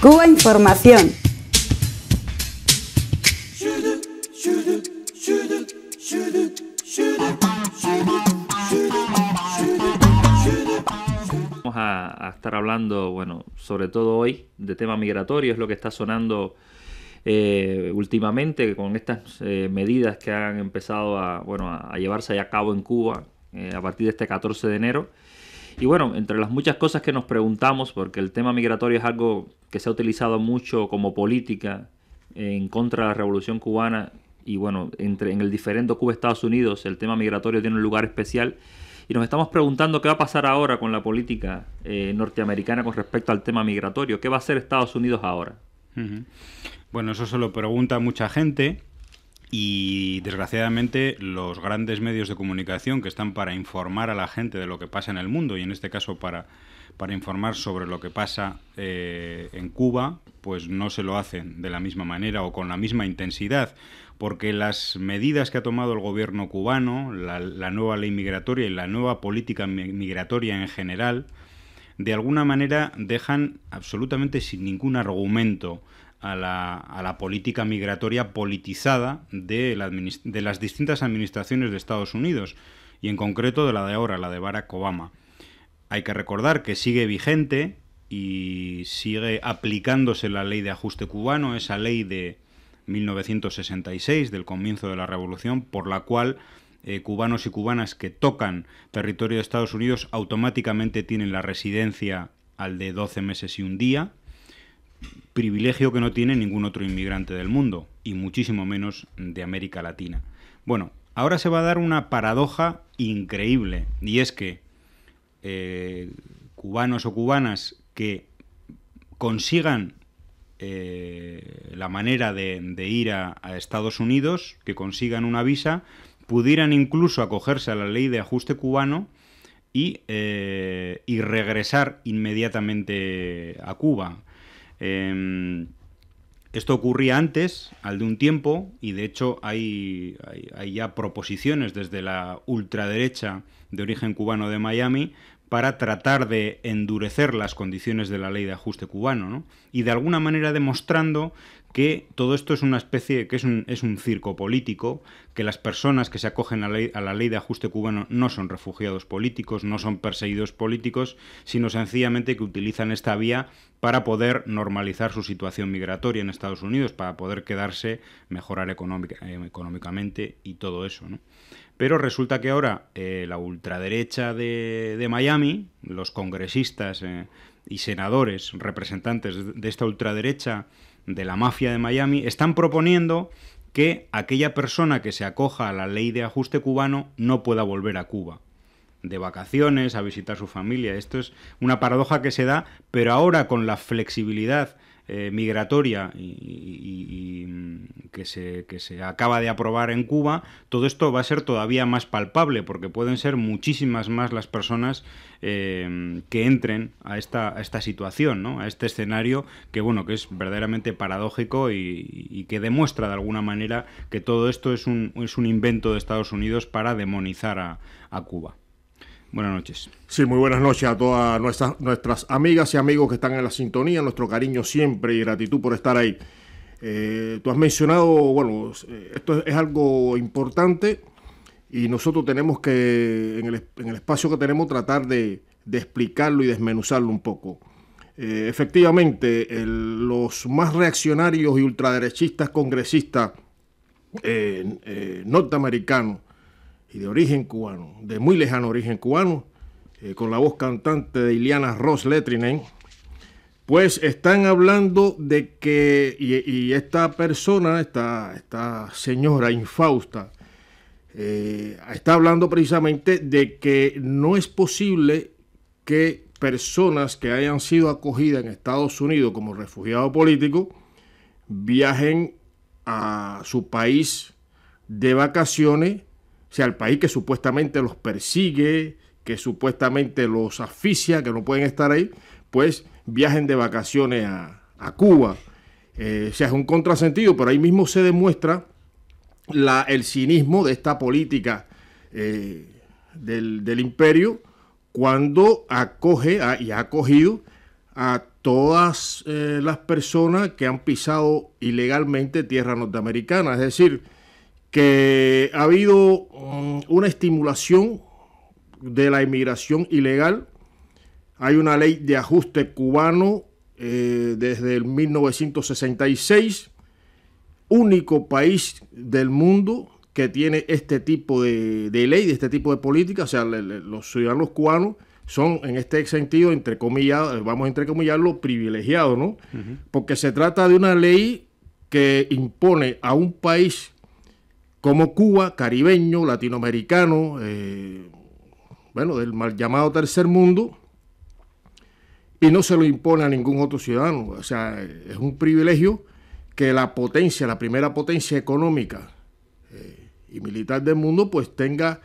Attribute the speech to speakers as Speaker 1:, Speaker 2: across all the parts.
Speaker 1: Cuba Información. Vamos a, estar hablando, bueno, sobre todo hoy de tema migratorio, es lo que está sonando eh, últimamente con estas eh, medidas que han empezado a, bueno, a, llevarse a cabo en Cuba eh, a partir de este 14 de enero. Y bueno, entre las muchas cosas que nos preguntamos, porque el tema migratorio es algo que se ha utilizado mucho como política en contra de la revolución cubana, y bueno, entre, en el diferente Cuba-Estados Unidos el tema migratorio tiene un lugar especial. Y nos estamos preguntando qué va a pasar ahora con la política eh, norteamericana con respecto al tema migratorio. ¿Qué va a hacer Estados Unidos ahora? Bueno, eso se lo pregunta mucha gente.
Speaker 2: Y desgraciadamente los grandes medios de comunicación que están para informar a la gente de lo que pasa en el mundo y en este caso para, para informar sobre lo que pasa eh, en Cuba, pues no se lo hacen de la misma manera o con la misma intensidad, porque las medidas que ha tomado el gobierno cubano, la, la nueva ley migratoria y la nueva política migratoria en general, de alguna manera dejan absolutamente sin ningún argumento a la, a la política migratoria politizada de, las distintas administraciones de Estados Unidos y en concreto de la de ahora, la de Barack Obama. Hay que recordar que sigue vigente y sigue aplicándose la ley de ajuste cubano, esa ley de 1966, del comienzo de la revolución, por la cual eh, cubanos y cubanas que tocan territorio de Estados Unidos automáticamente tienen la residencia al de 12 meses y un día, privilegio que no tiene ningún otro inmigrante del mundo, y muchísimo menos de América Latina. Bueno, ahora se va a dar una paradoja increíble, y es que eh, cubanos o cubanas que consigan eh, la manera de, ir a, Estados Unidos, que consigan una visa, pudieran incluso acogerse a la ley de ajuste cubano y, eh, y regresar inmediatamente a Cuba. Em, esto ocurría antes, al de un tiempo, y de hecho hay, hay, ya proposiciones desde la ultraderecha de origen cubano de Miami para tratar de endurecer las condiciones de la ley de ajuste cubano, Y de alguna manera demostrando que todo esto es una especie, que es un, es un circo político, que las personas que se acogen a, la ley de ajuste cubano no son refugiados políticos, no son perseguidos políticos, sino sencillamente que utilizan esta vía para poder normalizar su situación migratoria en Estados Unidos, para poder quedarse, mejorar eh, económicamente y todo eso, Pero resulta que ahora eh, la ultraderecha de Miami los congresistas eh, y senadores representantes de esta ultraderecha de la mafia de Miami están proponiendo que aquella persona que se acoja a la ley de ajuste cubano no pueda volver a Cuba de vacaciones, a visitar su familia. Esto es una paradoja que se da, pero ahora con la flexibilidad eh, migratoria y, que se, acaba de aprobar en Cuba, todo esto va a ser todavía más palpable porque pueden ser muchísimas más las personas eh, que entren a esta, a esta situación, ¿no? a este escenario que, bueno, que es verdaderamente paradójico y, que demuestra de alguna manera que todo esto es un, es un invento de Estados Unidos para demonizar a, Cuba. Buenas
Speaker 3: noches. Sí, muy buenas noches a todas nuestras, nuestras amigas y amigos que están en la sintonía. Nuestro cariño siempre y gratitud por estar ahí. Eh, tú has mencionado, bueno, esto es algo importante y nosotros tenemos que, en el, espacio que tenemos, tratar de, explicarlo y desmenuzarlo un poco. Eh, efectivamente, los más reaccionarios y ultraderechistas congresistas eh, norteamericanos y de origen cubano, de muy lejano origen cubano, con la voz cantante de Iliana Ross Letrinen, pues están hablando de que, y, esta persona, esta, esta señora infausta, eh, está hablando precisamente de que no es posible que personas que hayan sido acogidas en Estados Unidos como refugiados políticos viajen a su país de vacaciones, o sea, al país que supuestamente los persigue, que supuestamente los asfixia, que no pueden estar ahí, pues viajen de vacaciones a, Cuba. Eh, o sea, es un contrasentido, pero ahí mismo se demuestra el cinismo de esta política eh, del, imperio cuando acoge y ha acogido a todas eh, las personas que han pisado ilegalmente tierra norteamericana. Es decir, que ha habido mm, una estimulación de la inmigración ilegal hay una ley de ajuste cubano eh, desde el 1966, único país del mundo que tiene este tipo de, ley, de este tipo de política, o sea, los ciudadanos cubanos son en este sentido, entre comillas, eh, vamos a entrecomillarlo, privilegiados, ¿no? Porque se trata de una ley que impone a un país como Cuba, caribeño, latinoamericano, eh, bueno, del mal llamado tercer mundo, y no se lo impone a ningún otro ciudadano. O sea, es un privilegio que la potencia, la primera potencia económica eh, y militar del mundo, pues tenga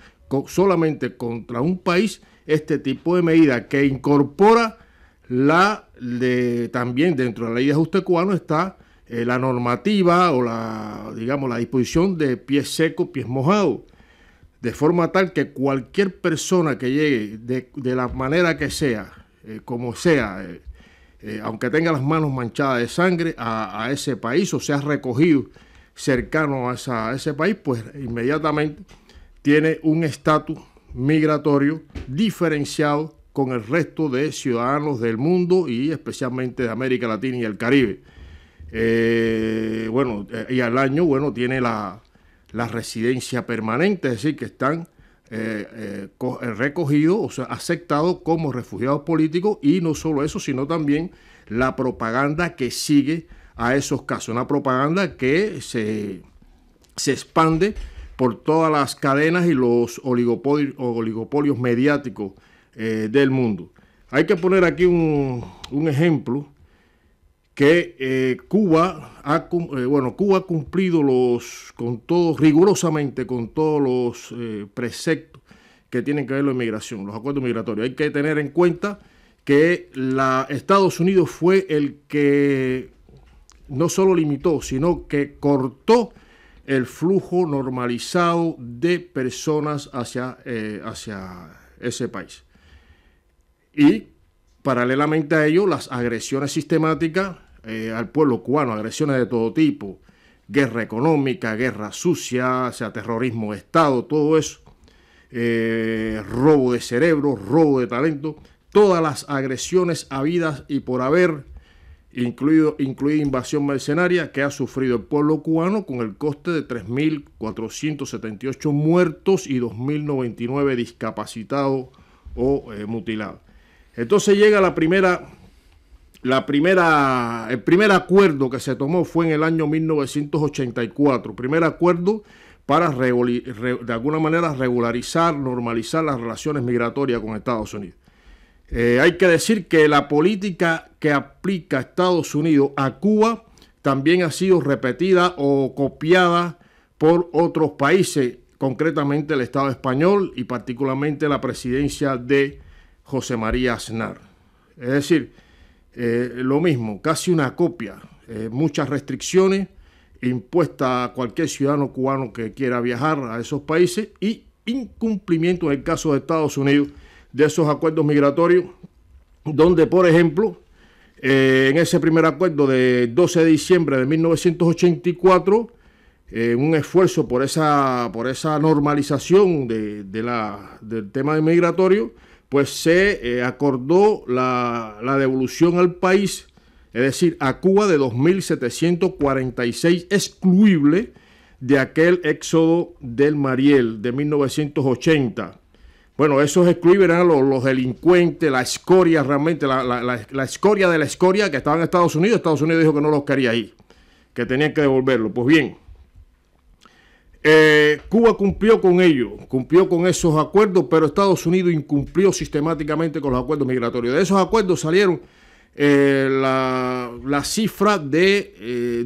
Speaker 3: solamente contra un país este tipo de medida que incorpora la de también dentro de la ley de ajuste cubano está eh, la normativa o la digamos la disposición de pies secos, pies mojados de forma tal que cualquier persona que llegue de, de la manera que sea eh, como sea, eh, eh, aunque tenga las manos manchadas de sangre, a, ese país o sea recogido cercano a, ese país, pues inmediatamente tiene un estatus migratorio diferenciado con el resto de ciudadanos del mundo y especialmente de América Latina y el Caribe. bueno, y al año, bueno, tiene la, la, residencia permanente, es decir, que están eh, eh, eh, recogido, o sea, aceptado como refugiados políticos y no solo eso, sino también la propaganda que sigue a esos casos, una propaganda que se, expande por todas las cadenas y los oligopolios, oligopolios mediáticos del mundo. Hay que poner aquí un, un ejemplo que eh, Cuba ha eh, bueno Cuba ha cumplido los con todos rigurosamente con todos los eh, preceptos que tienen que ver con la inmigración, los acuerdos migratorios. Hay que tener en cuenta que la, Estados Unidos fue el que no solo limitó, sino que cortó el flujo normalizado de personas hacia, hacia ese país. Y Paralelamente a ello, las agresiones sistemáticas eh, al pueblo cubano, agresiones de todo tipo, guerra económica, guerra sucia, o sea, terrorismo de Estado, todo eso, eh, robo de cerebro, robo de talento, todas las agresiones habidas y por haber, incluido, incluida invasión mercenaria que ha sufrido el pueblo cubano con el coste de 3.478 muertos y 2.099 discapacitados o eh, mutilados. Entonces llega la primera, la primera, el primer acuerdo que se tomó fue en el año 1984, primer acuerdo para de alguna manera regularizar, normalizar las relaciones migratorias con Estados Unidos. Eh, hay que decir que la política que aplica Estados Unidos a Cuba también ha sido repetida o copiada por otros países, concretamente el Estado español y particularmente la presidencia de José María Aznar. Es decir, eh, lo mismo, casi una copia, eh, muchas restricciones impuestas a cualquier ciudadano cubano que quiera viajar a esos países y incumplimiento en el caso de Estados Unidos de esos acuerdos migratorios, donde, por ejemplo, eh, en ese primer acuerdo de 12 de diciembre de 1984, un esfuerzo por esa, por esa normalización de, del tema migratorio, pues se eh, acordó la, devolución al país, es decir, a Cuba de 2.746, excluible de aquel éxodo del Mariel de 1980. Bueno, esos excluibles eran los, delincuentes, la escoria realmente, la, escoria de la escoria que estaban en Estados Unidos. Estados Unidos dijo que no los quería ahí, que tenían que devolverlo. Pues bien, eh, Cuba cumplió con ello, cumplió con esos acuerdos, pero Estados Unidos incumplió sistemáticamente con los acuerdos migratorios. De esos acuerdos salieron eh, la, cifra de,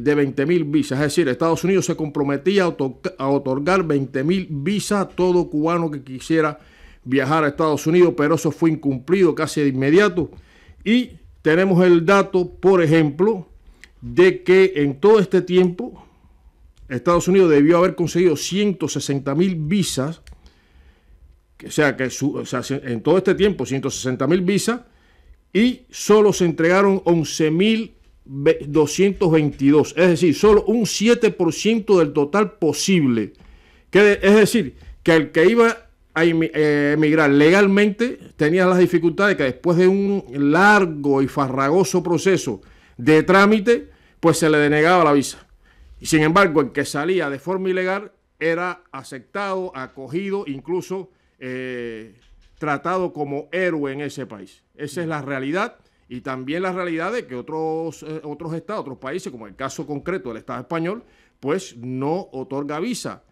Speaker 3: 20.000 eh, visas, es decir, Estados Unidos se comprometía a, a otorgar 20.000 visas a todo cubano que quisiera viajar a Estados Unidos, pero eso fue incumplido casi de inmediato. Y tenemos el dato, por ejemplo, de que en todo este tiempo Estados Unidos debió haber conseguido 160 mil visas, o sea, que en todo este tiempo 160 mil visas, y solo se entregaron 11 mil 222, es decir, solo un 7% del total posible. Que, es decir, que el que iba a eh, emigrar legalmente tenía las dificultades que después de un largo y farragoso proceso de trámite, pues se le denegaba la visa. Y sin embargo, el que salía de forma ilegal era aceptado, acogido, incluso eh, tratado como héroe en ese país. Esa es la realidad y también la realidad de que otros, eh, otros estados, otros países, como el caso concreto del Estado español, pues no otorga visa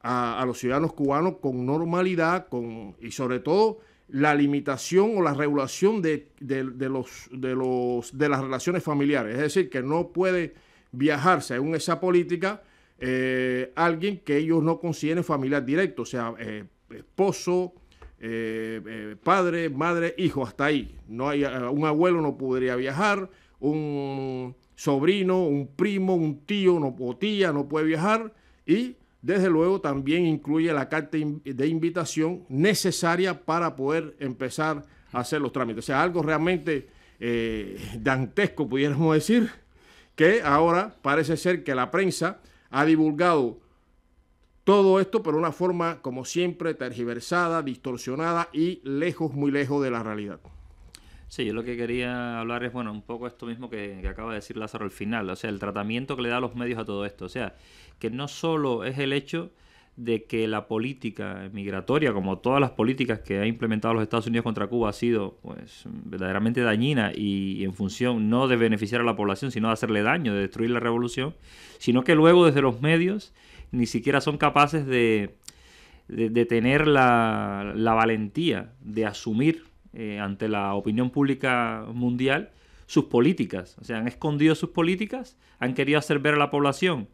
Speaker 3: a, los ciudadanos cubanos con normalidad con, y sobre todo la limitación o la regulación los, de, los, de las relaciones familiares. Es decir, que no puede viajar, según esa política, eh, alguien que ellos no consideren familiar directo, o sea, eh, esposo, eh, padre, madre, hijo, hasta ahí. No hay, un abuelo no podría viajar, un sobrino, un primo, un tío no, o tía no puede viajar y desde luego también incluye la carta de invitación necesaria para poder empezar a hacer los trámites. O sea, algo realmente dantesco, pudiéramos decir que ahora parece ser que la prensa ha divulgado todo esto, pero una forma, como siempre, tergiversada, distorsionada y lejos, muy lejos de la realidad.
Speaker 1: Sí, yo lo que quería hablar es, bueno, un poco esto mismo que, acaba de decir Lázaro al final, o sea, el tratamiento que le da a los medios a todo esto, o sea, que no solo es el hecho de que la política migratoria, como todas las políticas que ha implementado los Estados Unidos contra Cuba, ha sido pues, verdaderamente dañina y, en función no de beneficiar a la población, sino de hacerle daño, de destruir la revolución, sino que luego desde los medios ni siquiera son capaces de, de, tener la, la, valentía de asumir eh, ante la opinión pública mundial sus políticas. O sea, han escondido sus políticas, han querido hacer ver a la población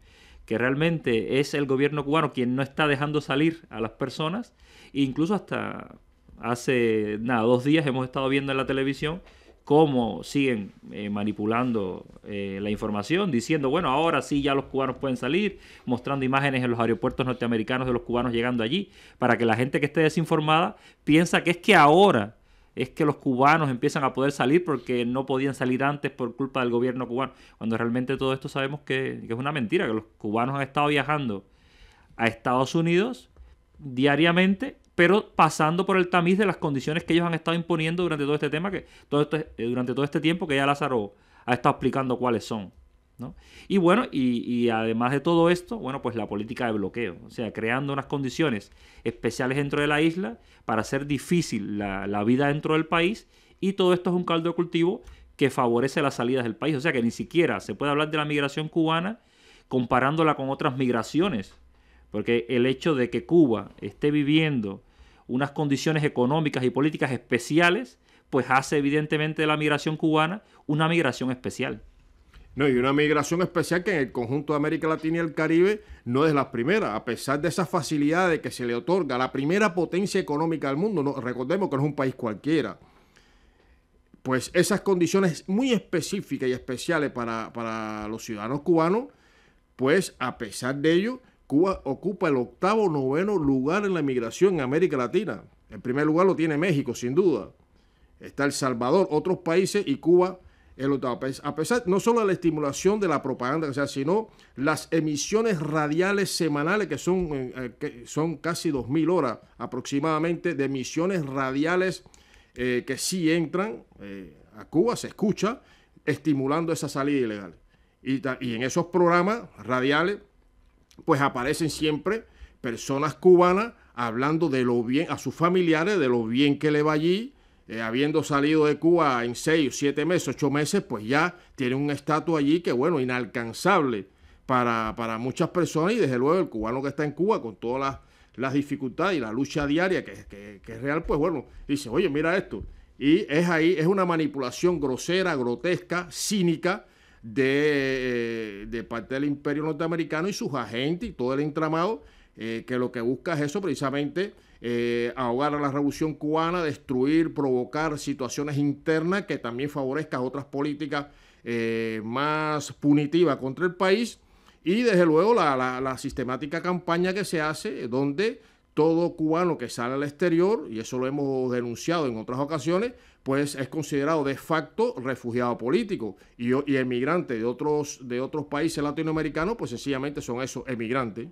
Speaker 1: que realmente es el gobierno cubano quien no está dejando salir a las personas, incluso hasta hace nada, dos días hemos estado viendo en la televisión cómo siguen eh, manipulando eh, la información, diciendo, bueno, ahora sí ya los cubanos pueden salir, mostrando imágenes en los aeropuertos norteamericanos de los cubanos llegando allí, para que la gente que esté desinformada piensa que es que ahora es que los cubanos empiezan a poder salir porque no podían salir antes por culpa del gobierno cubano, cuando realmente todo esto sabemos que, es una mentira, que los cubanos han estado viajando a Estados Unidos diariamente, pero pasando por el tamiz de las condiciones que ellos han estado imponiendo durante todo este tema, que todo este, durante todo este tiempo que ya Lázaro ha estado explicando cuáles son. Y bueno, y, además de todo esto, bueno, pues la política de bloqueo, o sea, creando unas condiciones especiales dentro de la isla para hacer difícil la, la vida dentro del país y todo esto es un caldo de cultivo que favorece las salidas del país, o sea que ni siquiera se puede hablar de la migración cubana comparándola con otras migraciones, porque el hecho de que Cuba esté viviendo unas condiciones económicas y políticas especiales, pues hace evidentemente de la migración cubana una migración especial. No, y
Speaker 3: una migración especial que en el conjunto de América Latina y el Caribe no es la primera, a pesar de esas facilidades que se le otorga la primera potencia económica del mundo, no, recordemos que no es un país cualquiera, pues esas condiciones muy específicas y especiales para, para los ciudadanos cubanos, pues a pesar de ello, Cuba ocupa el octavo, noveno lugar en la migración en América Latina. El primer lugar lo tiene México, sin duda. Está El Salvador, otros países y Cuba a pesar no solo de la estimulación de la propaganda, sino las emisiones radiales semanales, que son, eh, eh, que son casi 2.000 horas aproximadamente de emisiones radiales eh, que sí entran a Cuba, se escucha, estimulando esa salida ilegal. Y, y en esos programas radiales, pues aparecen siempre personas cubanas hablando de lo bien, a sus familiares, de lo bien que le va allí, eh, habiendo salido de Cuba en seis, siete meses, ocho meses, pues ya tiene un estatus allí que, bueno, inalcanzable para, para, muchas personas y desde luego el cubano que está en Cuba con todas las, dificultades y la lucha diaria que, es real, pues bueno, dice, oye, mira esto. Y es ahí, es una manipulación grosera, grotesca, cínica, de, eh, parte del imperio norteamericano y sus agentes y todo el entramado, eh, que lo que busca es eso precisamente, eh, ahogar a la revolución cubana, destruir, provocar situaciones internas que también favorezcan otras políticas eh, más punitivas contra el país. Y desde luego la, sistemática campaña que se hace, eh, donde todo cubano que sale al exterior, y eso lo hemos denunciado en otras ocasiones, pues es considerado de facto refugiado político y, emigrante de otros, de otros países latinoamericanos, pues sencillamente son esos emigrantes.